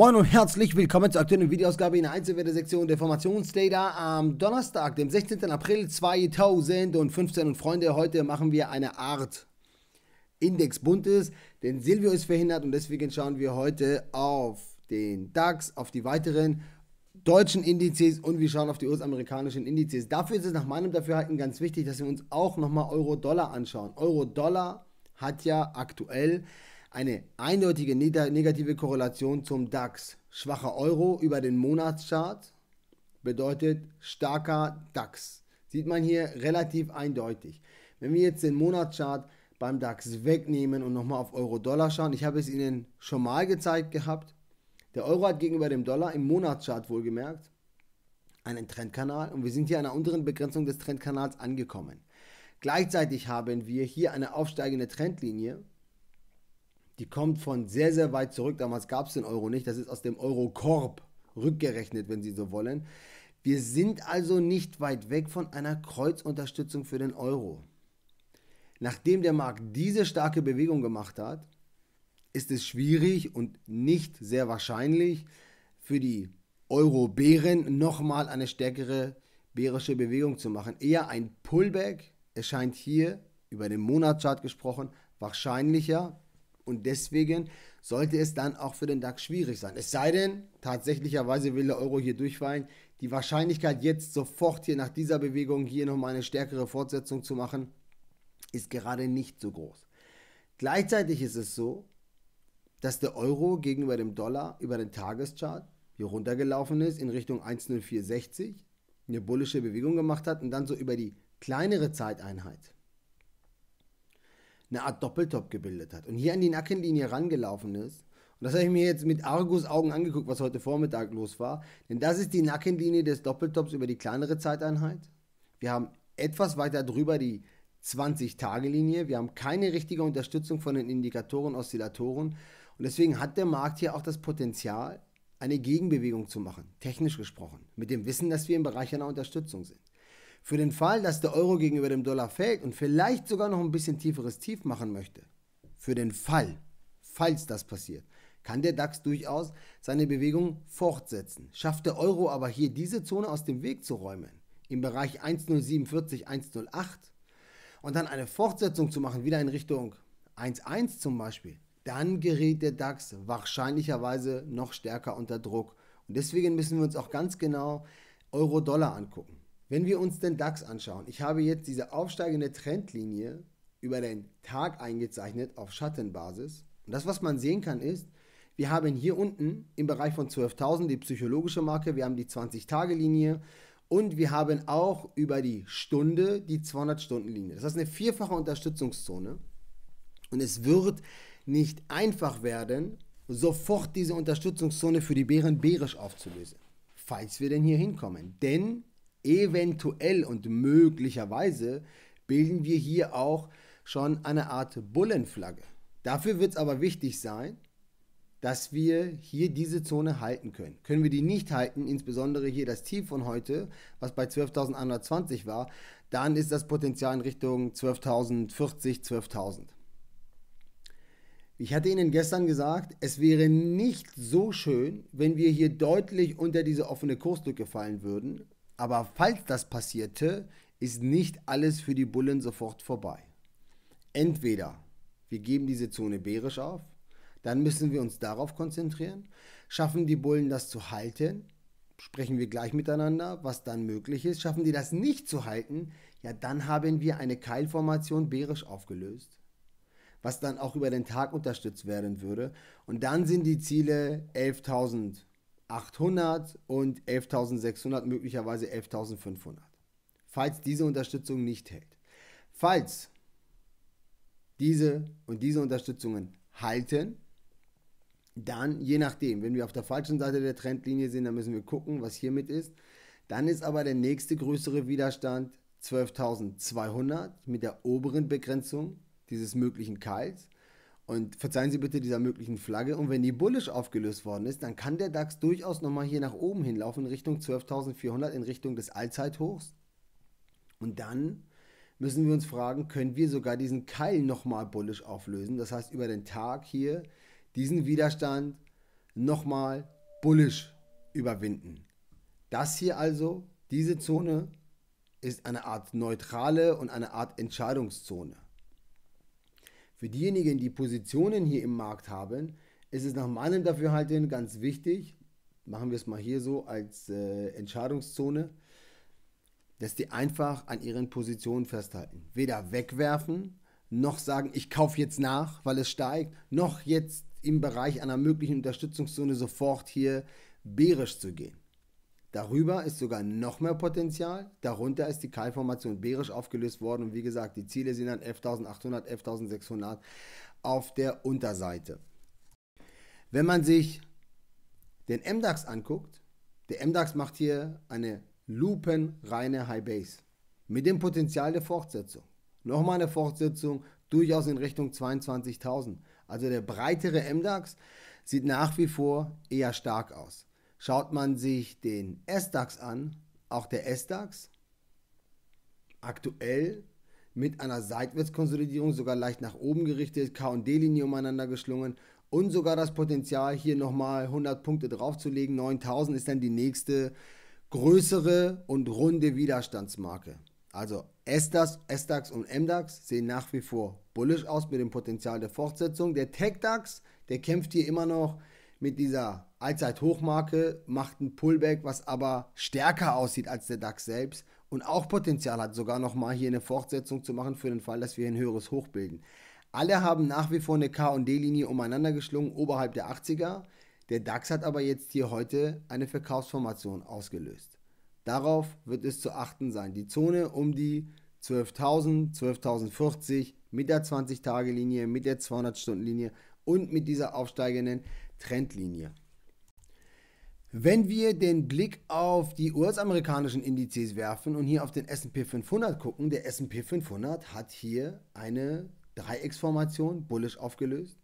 Moin und herzlich willkommen zur aktuellen Videoausgabe in der Einzelwertesektion der Formationsdata am Donnerstag, dem 16. April 2015. Und Freunde, heute machen wir eine Art Index Buntes, denn Silvio ist verhindert und deswegen schauen wir heute auf den DAX, auf die weiteren deutschen Indizes und wir schauen auf die US-amerikanischen Indizes. Dafür ist es nach meinem Dafürhalten ganz wichtig, dass wir uns auch nochmal Euro-Dollar anschauen. Euro-Dollar hat ja aktuell eine eindeutige negative Korrelation zum DAX. Schwacher Euro über den Monatschart bedeutet starker DAX. Sieht man hier relativ eindeutig. Wenn wir jetzt den Monatschart beim DAX wegnehmen und nochmal auf Euro-Dollar schauen, ich habe es Ihnen schon mal gezeigt gehabt, der Euro hat gegenüber dem Dollar im Monatschart wohlgemerkt einen Trendkanal und wir sind hier an der unteren Begrenzung des Trendkanals angekommen. Gleichzeitig haben wir hier eine aufsteigende Trendlinie die kommt von sehr, sehr weit zurück. Damals gab es den Euro nicht. Das ist aus dem Eurokorb rückgerechnet, wenn Sie so wollen. Wir sind also nicht weit weg von einer Kreuzunterstützung für den Euro. Nachdem der Markt diese starke Bewegung gemacht hat, ist es schwierig und nicht sehr wahrscheinlich für die Euro-Bären nochmal eine stärkere bärische Bewegung zu machen. Eher ein Pullback erscheint hier über den Monatschart gesprochen wahrscheinlicher und deswegen sollte es dann auch für den DAX schwierig sein. Es sei denn, tatsächlicherweise will der Euro hier durchfallen. Die Wahrscheinlichkeit jetzt sofort hier nach dieser Bewegung hier nochmal eine stärkere Fortsetzung zu machen, ist gerade nicht so groß. Gleichzeitig ist es so, dass der Euro gegenüber dem Dollar über den Tageschart hier runtergelaufen ist in Richtung 1,0460, eine bullische Bewegung gemacht hat und dann so über die kleinere Zeiteinheit eine Art Doppeltop gebildet hat und hier an die Nackenlinie rangelaufen ist. Und das habe ich mir jetzt mit Argus-Augen angeguckt, was heute Vormittag los war. Denn das ist die Nackenlinie des Doppeltops über die kleinere Zeiteinheit. Wir haben etwas weiter drüber die 20-Tage-Linie. Wir haben keine richtige Unterstützung von den Indikatoren, Oszillatoren. Und deswegen hat der Markt hier auch das Potenzial, eine Gegenbewegung zu machen, technisch gesprochen, mit dem Wissen, dass wir im Bereich einer Unterstützung sind. Für den Fall, dass der Euro gegenüber dem Dollar fällt und vielleicht sogar noch ein bisschen tieferes Tief machen möchte, für den Fall, falls das passiert, kann der DAX durchaus seine Bewegung fortsetzen. Schafft der Euro aber hier diese Zone aus dem Weg zu räumen, im Bereich 1,047, 1,08 und dann eine Fortsetzung zu machen, wieder in Richtung 1,1 zum Beispiel, dann gerät der DAX wahrscheinlicherweise noch stärker unter Druck. Und deswegen müssen wir uns auch ganz genau Euro-Dollar angucken. Wenn wir uns den DAX anschauen, ich habe jetzt diese aufsteigende Trendlinie über den Tag eingezeichnet auf Schattenbasis. Und das, was man sehen kann, ist, wir haben hier unten im Bereich von 12.000 die psychologische Marke, wir haben die 20-Tage-Linie und wir haben auch über die Stunde die 200-Stunden-Linie. Das ist eine vierfache Unterstützungszone und es wird nicht einfach werden, sofort diese Unterstützungszone für die Bären bärisch aufzulösen, falls wir denn hier hinkommen. Denn eventuell und möglicherweise bilden wir hier auch schon eine Art Bullenflagge. Dafür wird es aber wichtig sein, dass wir hier diese Zone halten können. Können wir die nicht halten, insbesondere hier das Tief von heute, was bei 12.120 war, dann ist das Potenzial in Richtung 12.040, 12.000. Ich hatte Ihnen gestern gesagt, es wäre nicht so schön, wenn wir hier deutlich unter diese offene Kurslücke fallen würden, aber falls das passierte, ist nicht alles für die Bullen sofort vorbei. Entweder wir geben diese Zone bärisch auf, dann müssen wir uns darauf konzentrieren, schaffen die Bullen das zu halten, sprechen wir gleich miteinander, was dann möglich ist, schaffen die das nicht zu halten, ja dann haben wir eine Keilformation bärisch aufgelöst, was dann auch über den Tag unterstützt werden würde und dann sind die Ziele 11.000 800 und 11.600, möglicherweise 11.500, falls diese Unterstützung nicht hält. Falls diese und diese Unterstützungen halten, dann je nachdem, wenn wir auf der falschen Seite der Trendlinie sind, dann müssen wir gucken, was hiermit ist. Dann ist aber der nächste größere Widerstand 12.200 mit der oberen Begrenzung dieses möglichen Keils. Und verzeihen Sie bitte dieser möglichen Flagge. Und wenn die bullish aufgelöst worden ist, dann kann der DAX durchaus nochmal hier nach oben hinlaufen in Richtung 12.400, in Richtung des Allzeithochs. Und dann müssen wir uns fragen, können wir sogar diesen Keil nochmal bullish auflösen? Das heißt, über den Tag hier diesen Widerstand nochmal bullish überwinden. Das hier also, diese Zone, ist eine Art neutrale und eine Art Entscheidungszone. Für diejenigen, die Positionen hier im Markt haben, ist es nach meinem Dafürhalten ganz wichtig, machen wir es mal hier so als äh, Entscheidungszone, dass die einfach an ihren Positionen festhalten. Weder wegwerfen, noch sagen, ich kaufe jetzt nach, weil es steigt, noch jetzt im Bereich einer möglichen Unterstützungszone sofort hier bärisch zu gehen. Darüber ist sogar noch mehr Potenzial. Darunter ist die Keilformation bärisch aufgelöst worden. Und wie gesagt, die Ziele sind dann 11.800, 11.600 auf der Unterseite. Wenn man sich den MDAX anguckt, der MDAX macht hier eine lupenreine High Base mit dem Potenzial der Fortsetzung. Nochmal eine Fortsetzung durchaus in Richtung 22.000. Also der breitere MDAX sieht nach wie vor eher stark aus. Schaut man sich den S-DAX an, auch der S-DAX aktuell mit einer Seitwärtskonsolidierung sogar leicht nach oben gerichtet, KD-Linie umeinander geschlungen und sogar das Potenzial, hier nochmal 100 Punkte draufzulegen. 9000 ist dann die nächste größere und runde Widerstandsmarke. Also SDAX, SDAX und MDAX sehen nach wie vor bullisch aus mit dem Potenzial der Fortsetzung. Der TechDAX, der kämpft hier immer noch mit dieser Allzeithochmarke, macht ein Pullback, was aber stärker aussieht als der DAX selbst und auch Potenzial hat, sogar nochmal hier eine Fortsetzung zu machen für den Fall, dass wir ein höheres Hoch bilden. Alle haben nach wie vor eine K- und D-Linie umeinander geschlungen, oberhalb der 80er. Der DAX hat aber jetzt hier heute eine Verkaufsformation ausgelöst. Darauf wird es zu achten sein. Die Zone um die 12.000, 12.040 mit der 20-Tage-Linie, mit der 200-Stunden-Linie und mit dieser aufsteigenden Trendlinie. Wenn wir den Blick auf die US-amerikanischen Indizes werfen und hier auf den SP 500 gucken, der SP 500 hat hier eine Dreiecksformation bullish aufgelöst,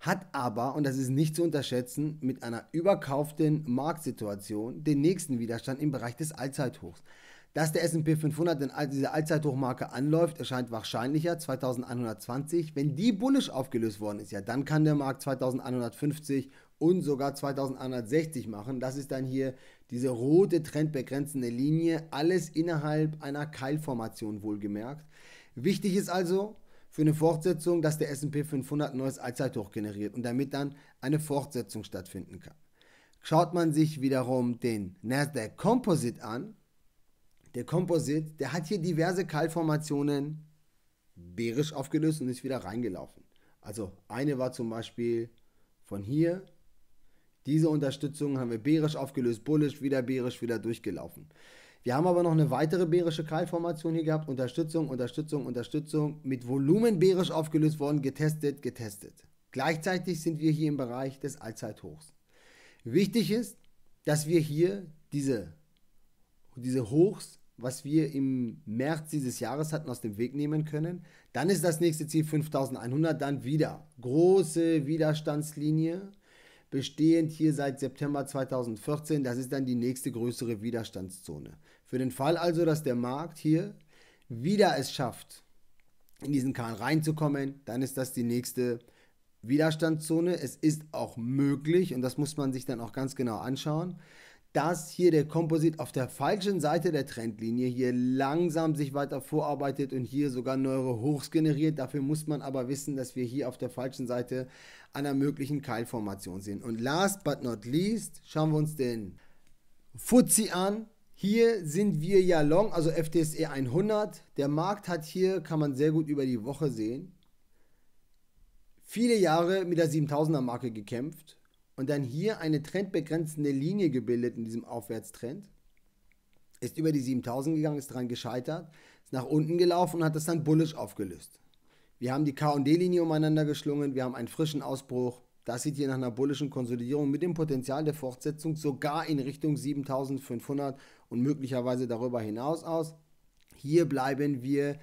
hat aber, und das ist nicht zu unterschätzen, mit einer überkauften Marktsituation den nächsten Widerstand im Bereich des Allzeithochs. Dass der S&P 500 in diese Allzeithochmarke anläuft, erscheint wahrscheinlicher 2120. Wenn die bullisch aufgelöst worden ist, ja, dann kann der Markt 2150 und sogar 2160 machen. Das ist dann hier diese rote trendbegrenzende Linie, alles innerhalb einer Keilformation wohlgemerkt. Wichtig ist also für eine Fortsetzung, dass der S&P 500 ein neues Allzeithoch generiert und damit dann eine Fortsetzung stattfinden kann. Schaut man sich wiederum den Nasdaq Composite an, der Komposit, der hat hier diverse Kalkformationen bärisch aufgelöst und ist wieder reingelaufen. Also eine war zum Beispiel von hier. Diese Unterstützung haben wir bärisch aufgelöst, bullisch, wieder bärisch, wieder durchgelaufen. Wir haben aber noch eine weitere bärische Keilformation hier gehabt. Unterstützung, Unterstützung, Unterstützung. Mit Volumen bärisch aufgelöst worden, getestet, getestet. Gleichzeitig sind wir hier im Bereich des Allzeithochs. Wichtig ist, dass wir hier diese, diese Hochs was wir im März dieses Jahres hatten, aus dem Weg nehmen können. Dann ist das nächste Ziel 5100, dann wieder große Widerstandslinie, bestehend hier seit September 2014. Das ist dann die nächste größere Widerstandszone. Für den Fall also, dass der Markt hier wieder es schafft, in diesen Kahn reinzukommen, dann ist das die nächste Widerstandszone. Es ist auch möglich, und das muss man sich dann auch ganz genau anschauen, dass hier der Komposit auf der falschen Seite der Trendlinie hier langsam sich weiter vorarbeitet und hier sogar neue Hochs generiert. Dafür muss man aber wissen, dass wir hier auf der falschen Seite einer möglichen Keilformation sind. Und last but not least schauen wir uns den Fuzzi an. Hier sind wir ja long, also FTSE 100. Der Markt hat hier, kann man sehr gut über die Woche sehen, viele Jahre mit der 7000er Marke gekämpft und dann hier eine trendbegrenzende Linie gebildet in diesem Aufwärtstrend. Ist über die 7000 gegangen, ist daran gescheitert, ist nach unten gelaufen und hat das dann bullisch aufgelöst. Wir haben die KD-Linie umeinander geschlungen, wir haben einen frischen Ausbruch. Das sieht hier nach einer bullischen Konsolidierung mit dem Potenzial der Fortsetzung sogar in Richtung 7500 und möglicherweise darüber hinaus aus. Hier bleiben wir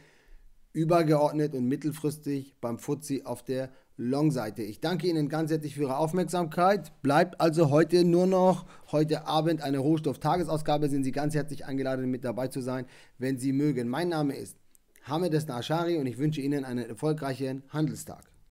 übergeordnet und mittelfristig beim Fuzzi auf der Long-Seite. Ich danke Ihnen ganz herzlich für Ihre Aufmerksamkeit. Bleibt also heute nur noch heute Abend eine Rohstoff-Tagesausgabe. Sind Sie ganz herzlich eingeladen, mit dabei zu sein, wenn Sie mögen. Mein Name ist Hamed Ashari und ich wünsche Ihnen einen erfolgreichen Handelstag.